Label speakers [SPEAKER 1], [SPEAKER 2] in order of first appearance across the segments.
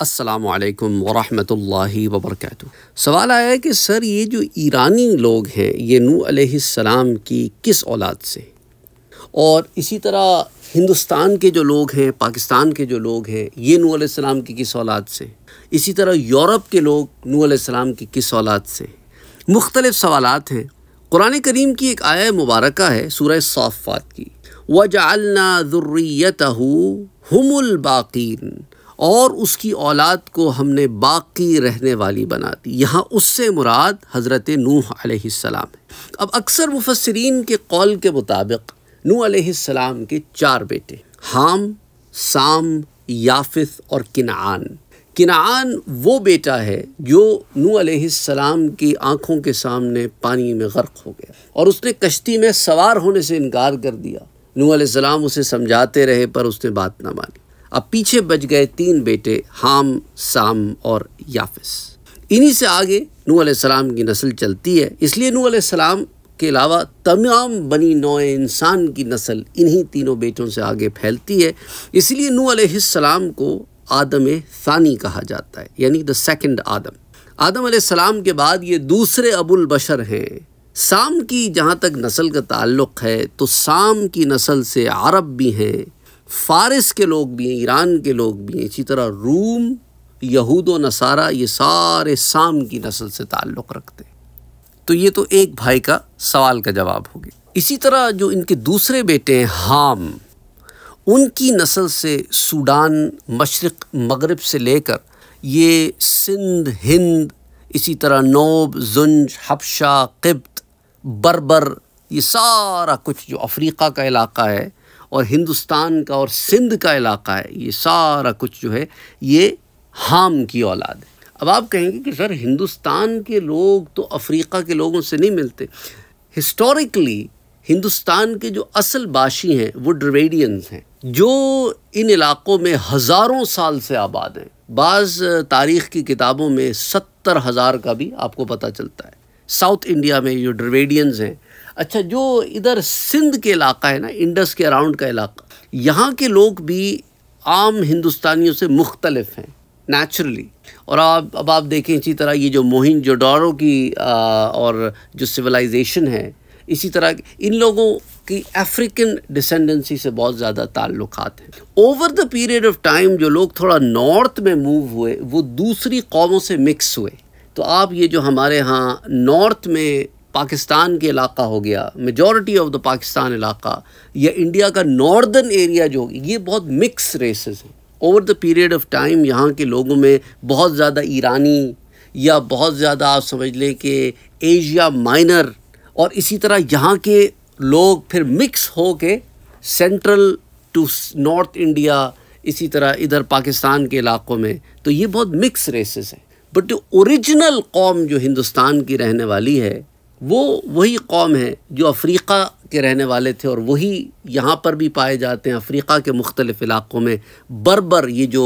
[SPEAKER 1] असलकम वरहि वबरक सवाल आया है कि सर ये जो ईरानी लोग हैं ये नू सलाम की किस औलाद से और इसी तरह हिंदुस्तान के जो लोग हैं पाकिस्तान के जो लोग हैं ये नू सलाम की किस औलाद से इसी तरह यूरोप के लोग नू सलाम की किस औलाद से मुख्तलिफ़ सवाल हैं कुरान करीम की एक आया मुबारक है सूर साफ़ात की वजालना ज़ुर्रियत हमुलबाक़िन बाकीन और उसकी औलाद को हमने बाकी रहने वाली बना दी यहाँ उससे मुराद हज़रत नूह सलाम है अब अक्सर मुफसरीन के कौल के मुताबिक नूह सलाम के चार बेटे हाम साम याफिस और किनान किनान वो बेटा है जो नू सलाम की आंखों के सामने पानी में गर्क हो गया और उसने कश्ती में सवार होने से इनकार कर दिया नू सलाम उसे समझाते रहे पर उसने बात ना मानी अब पीछे बच गए तीन बेटे हाम साम और याफिस इन्हीं से आगे नू सलाम की नस्ल चलती है इसलिए नू सलाम के अलावा तमाम बनी नौ इंसान की नस्ल इन्हीं तीनों बेटों से आगे फैलती है इसलिए नू सलाम को आदम सानी कहा जाता है यानी द सेकंड आदम आदम सलाम के बाद ये दूसरे अबुल बशर हैं साम की जहाँ तक नस्ल का ताल्लुक़ है तो साम की नस्ल से अरब भी हैं फ़ारस के लोग भी हैं ईरान के लोग भी हैं इसी तरह रूम यहूद व नसारा ये सारे साम की नस्ल से ताल्लुक़ रखते हैं तो ये तो एक भाई का सवाल का जवाब हो गया इसी तरह जो इनके दूसरे बेटे हैं हाम उनकी नस्ल से सूडान मशरक़ मगरब से लेकर ये सिंध हिंद इसी तरह नोब जुंज हफशा किब्त बरबर ये सारा कुछ जो अफ्रीका का इलाका है और हिंदुस्तान का और सिंध का इलाका है ये सारा कुछ जो है ये हाम की औलाद है अब आप कहेंगे कि सर हिंदुस्तान के लोग तो अफ्रीका के लोगों से नहीं मिलते हिस्टोरिकली हिंदुस्तान के जो असल बाशी हैं वो ड्रवेडियंस हैं जो इन इलाक़ों में हज़ारों साल से आबाद हैं बाज़ तारीख़ की किताबों में सत्तर हज़ार का भी आपको पता चलता है साउथ इंडिया में जो ड्रवेडियंस हैं अच्छा जो इधर सिंध के इलाका है ना इंडस के अराउंड का इलाका यहाँ के लोग भी आम हिंदुस्तानियों से मुख्तलफ हैं नेचुरली और आप अब आप देखें इसी तरह ये जो मोहिन जोडारो की आ, और जो सिविलाइजेशन है इसी तरह इन लोगों की अफ्रीकन डिसेंडेंसी से बहुत ज़्यादा ताल्लुक़ हैं over the period of time जो लोग थोड़ा नॉर्थ में मूव हुए वो दूसरी कौमों से मिक्स हुए तो आप ये जो हमारे यहाँ नॉर्थ में पाकिस्तान के इलाका हो गया मेजॉरिटी ऑफ द पाकिस्तान इलाका या इंडिया का नॉर्दर्न एरिया जो ये बहुत मिक्स रेसेस हैं over the period of time यहाँ के लोगों में बहुत ज़्यादा ईरानी या बहुत ज़्यादा आप समझ लें कि एशिया माइनर और इसी तरह यहाँ के लोग फिर मिक्स हो के सेंट्रल टू नॉर्थ इंडिया इसी तरह इधर पाकिस्तान के इलाकों में तो ये बहुत मिक्स रेसेस हैं बट जो ओरिजिनल कौम जो हिंदुस्तान की रहने वाली है वो वही कौम है जो अफ्रीका के रहने वाले थे और वही यहाँ पर भी पाए जाते हैं अफ्रीका के मुख्तलिफ़ इलाक़ों में बर्बर ये जो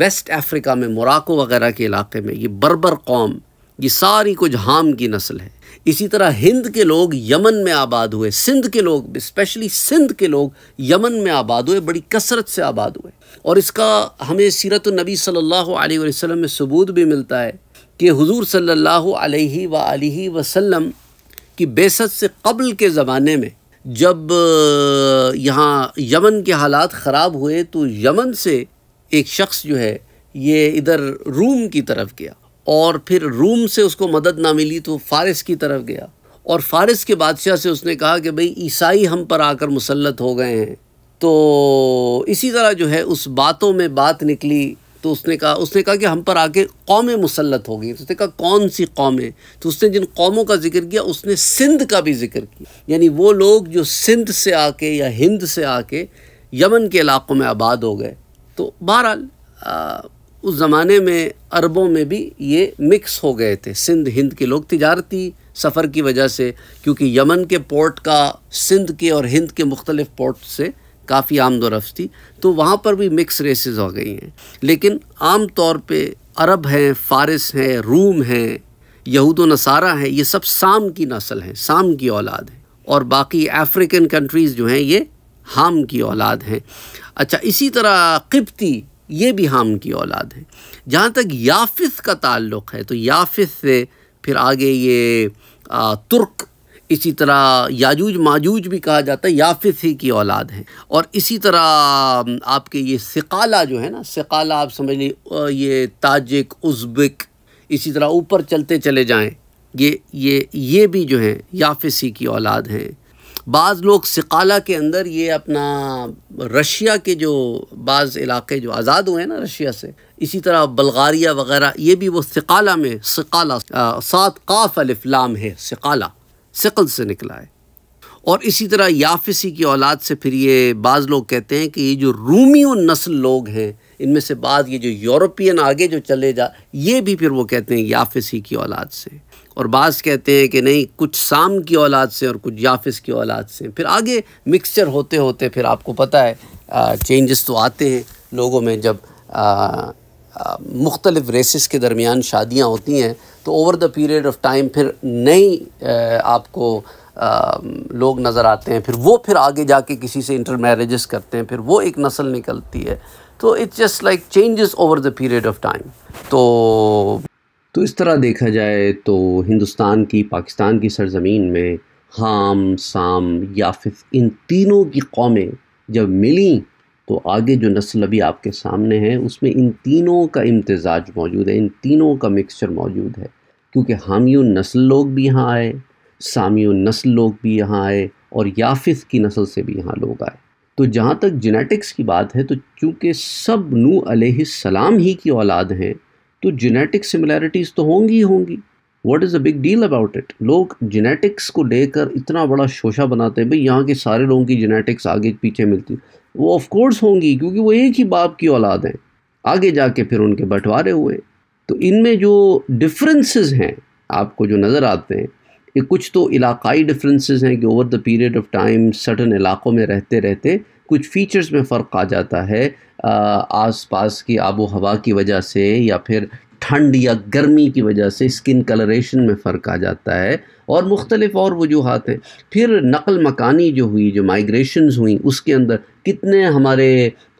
[SPEAKER 1] वेस्ट अफ्रीका में मोराको वगैरह के इलाके में ये बर्बर कौम ये सारी कुछ हाम की नस्ल है इसी तरह हिंद के लोग यमन में आबाद हुए सिंध के लोग स्पेशली सिंध के लोग यमन में आबाद हुए बड़ी कसरत से आबाद हुए और इसका हमें सीरत नबी सल्लल्लाहु अलैहि वसल्लम में सबूत भी मिलता है कि हुजूर सल्लल्लाहु अलैहि वसल्लम कि बेसत से कबल के ज़माने में जब यहाँ यमन के हालात ख़राब हुए तो यमन से एक शख्स जो है ये इधर रूम की तरफ गया और फिर रूम से उसको मदद ना मिली तो फ़ारस की तरफ गया और फ़ारस के बादशाह से उसने कहा कि भाई ईसाई हम पर आकर मुसलत हो गए हैं तो इसी तरह जो है उस बातों में बात निकली तो उसने कहा उसने कहा कि हम पर आके कौमें मुसलत हो गई तो उसने कहा कौन सी कौमें तो उसने जिन कौमों का जिक्र किया उसने सिंध का भी जिक्र किया यानी वो लोग जो सिंध से आके या हिंद से आके यमन के इलाक़ों में आबाद हो गए तो बहरहाल उस ज़माने में अरबों में भी ये मिक्स हो गए थे सिंध हिंद के लोग तजारती सफ़र की वजह से क्योंकि यमन के पोर्ट का सिंध के और हिंद के मुख्तलिफ़ पोर्ट से काफ़ी आमदोरफ्त थी तो वहाँ पर भी मिक्स रेसेस हो गई हैं लेकिन आम तौर पे अरब हैं फारस हैं रूम हैं यहूद नसारा हैं ये सब साम की नस्ल हैं साम की औलाद हैं और बाकी अफ्रीकन कंट्रीज़ जो हैं ये हाम की औलाद हैं अच्छा इसी तरह किब्ती ये भी हाम की औलाद है जहाँ तक याफिस का ताल्लुक़ है तो याफिस से फिर आगे ये आ, तुर्क इसी तरह याजूज माजूज भी कहा जाता है याफिस ही की औलाद हैं और इसी तरह आपके ये सिकाला जो है ना सिकाला आप समझ लें ये ताजिक उज़्बिक इसी तरह ऊपर चलते चले जाएं ये ये ये भी जो हैं ही की औलाद हैं बाज़ लोग सिकाला के अंदर ये अपना रशिया के जो बाज़ इलाके जो आज़ाद हुए हैं ना रशिया से इसी तरह बल्गारिया वगैरह ये भी वो सिकाला में सिकाला सात काफ अलिफ्लाम है सिकाला सिकल से निकला है और इसी तरह याफिसी की औलाद से फिर ये बाज़ लोग कहते हैं कि ये जो रूमी नस्ल लोग हैं इनमें से बाद ये जो यूरोपियन आगे जो चले जा ये भी फिर वो कहते हैं याफिसी की औलाद से और बाज़ कहते हैं कि नहीं कुछ साम की औलाद से और कुछ याफिस की औलाद से फिर आगे मिक्सचर होते होते फिर आपको पता है चेंजेस तो आते हैं लोगों में जब आ, मुख्तलिफ़ रेसिस के दरमियान शादियाँ होती हैं तो over the period of time फिर नई आपको आ, लोग नज़र आते हैं फिर वो फिर आगे जाके किसी से इंटर मैरिज़ करते हैं फिर वो एक नस्ल निकलती है तो it's just like changes over the period of time तो तो इस तरह देखा जाए तो हिंदुस्तान की पाकिस्तान की सरजमीन में हाम साम याफिस इन तीनों की कौमें जब मिली तो आगे जो नस्ल अभी आपके सामने है उसमें इन तीनों का इम्तजाज मौजूद है इन तीनों का मिक्सचर मौजूद है क्योंकि हामियों नस्ल लोग भी यहाँ आए सामियों नस्ल लोग भी यहाँ आए और याफिस की नस्ल से भी यहाँ लोग आए तो जहाँ तक जेनेटिक्स की बात है तो चूँकि सब नू सलाम ही की औलाद हैं तो जेनेटिक सिमिलैरिटीज़ तो होंगी ही होंगी what is a big deal about it लोग जेनेटिक्स को लेकर इतना बड़ा शोशा बनाते हैं भाई यहाँ के सारे लोगों की जेनेटिक्स आगे पीछे मिलती वो ऑफ़ कोर्स होंगी क्योंकि वो एक ही बाप की औलाद हैं आगे जाके फिर उनके बंटवारे हुए तो इनमें जो डिफरेंसेस हैं आपको जो नज़र आते हैं कि कुछ तो इलाकाई डिफरेंसेस हैं कि over the period of time certain इलाक़ों में रहते रहते कुछ फ़ीचर्स में फ़र्क आ जाता है आस पास की आबो हवा की वजह से या फिर ठंड या गर्मी की वजह से स्किन कलरेशन में फ़र्क आ जाता है और मुख्तलिफ़ और वजूहत हैं फिर नकल मकानी जो हुई जो माइग्रेशन हुई उसके अंदर कितने हमारे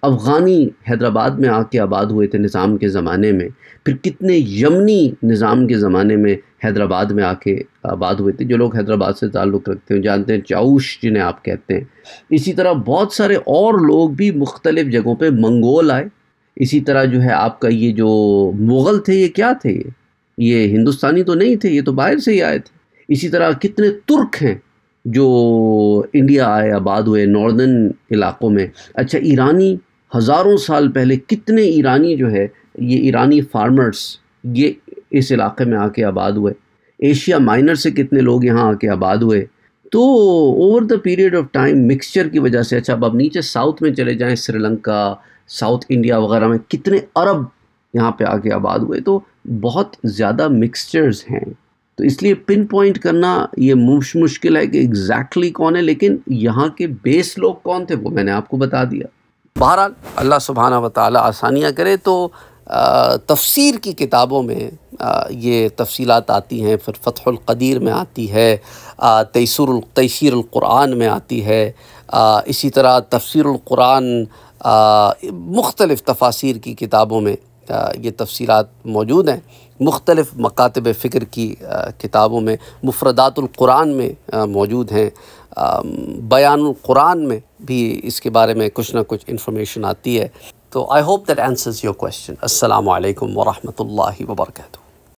[SPEAKER 1] अफ़गानी हैदराबाद में आके आबाद हुए थे निज़ाम के ज़माने में फिर कितने यमनी निज़ाम के ज़माने में हैदराबाद में आके आबाद हुए थे जो लोग हैदराबाद से ताल्लुक़ रखते हैं जानते हैं चाउश जिन्हें आप कहते हैं इसी तरह बहुत सारे और लोग भी मुख्तलिफ़ जगहों पर मंगोल आए इसी तरह जो है आपका ये जो मुग़ल थे ये क्या थे ये हिंदुस्तानी तो नहीं थे ये तो बाहर से ही आए थे इसी तरह कितने तुर्क हैं जो इंडिया आए आबाद हुए नॉर्दर्न इलाक़ों में अच्छा ईरानी हज़ारों साल पहले कितने ईरानी जो है ये ईरानी फार्मर्स ये इस इलाक़े में आके आबाद हुए एशिया माइनर से कितने लोग यहाँ आके आबाद हुए तो over the period of time mixture की वजह से अच्छा अब आप नीचे साउथ में चले जाएं श्रीलंका साउथ इंडिया वगैरह में कितने अरब यहाँ पे आके आबाद हुए तो बहुत ज़्यादा मिक्सचर्स हैं तो इसलिए पिन पॉइंट करना ये मुश्किल है कि एग्जैक्टली कौन है लेकिन यहाँ के बेस लोग कौन थे वो मैंने आपको बता दिया बहरहाल अल्लाह सुबहाना वाली आसानियाँ करे तो तफसीर की किताबों में ये तफसीलात आती हैं फिर फ़तहक़दीर में आती है तैसर तयसरक़ुरान में आती है आ, इसी तरह तफसरक़ुरान मुख्तलफ़ तफासिर की किताबों में आ, ये तफसीत मौजूद हैं मुख्तलिफ़ मकातब फ़िक्र की आ, किताबों में मुफरदातुल्क़ुरान में मौजूद हैं बयानकुरान में भी इसके बारे में कुछ ना कुछ इन्फॉर्मेशन आती है तो I hope that answers your question अस्सलाम वालेकुम वर्कू